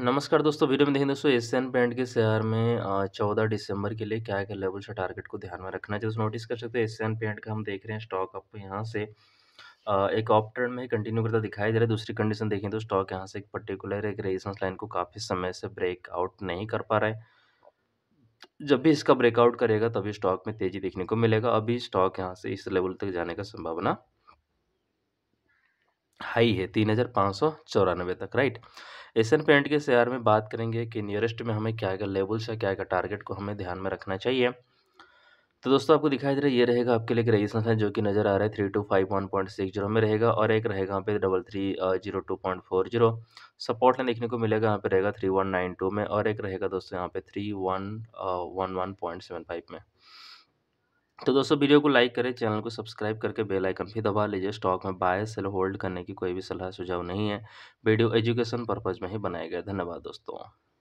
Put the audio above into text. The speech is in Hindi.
नमस्कार दोस्तों वीडियो में देखें दोस्तों एशियन पेंट के शेयर में चौदह दिसंबर के लिए क्या क्या लेवल और टारगेट को ध्यान में रखना चाहिए नोटिस कर सकते हैं एशियन पेंट का हम देख रहे हैं स्टॉक आपको यहाँ से एक ऑप्टर्न में कंटिन्यू करता दिखाई दे रहा है दूसरी कंडीशन देखें तो स्टॉक यहाँ से एक पर्टिकुलर एक रेजिस्टेंस लाइन को काफ़ी समय से ब्रेकआउट नहीं कर पा रहा है जब भी इसका ब्रेकआउट करेगा तभी स्टॉक में तेज़ी देखने को मिलेगा अभी स्टॉक यहाँ से इस लेवल तक जाने का संभावना हाई है तीन हज़ार पाँच सौ चौरानवे तक राइट एशियन पेंट के शेयर में बात करेंगे कि नियरेस्ट में हमें क्या आएगा लेवल्स है क्या क्या टारगेट को हमें ध्यान में रखना चाहिए तो दोस्तों आपको दिखाई दे रहा है ये रहेगा आपके लिए रेजिस्टेंस है जो कि नज़र आ रहा है three two five one point six zero में रहेगा और एक रहेगा यहाँ पे double three zero two point four zero support line देखने को मिलेगा यहाँ पे रहेगा थ्री वन नाइन टू में और एक रहेगा दोस्तों यहाँ पे three one one one point seven five में तो दोस्तों वीडियो को लाइक करें चैनल को सब्सक्राइब करके बेल आइकन भी दबा लीजिए स्टॉक में बाय सेल होल्ड करने की कोई भी सलाह सुझाव नहीं है वीडियो एजुकेशन पर्पज़ में ही बनाया गया धन्यवाद दोस्तों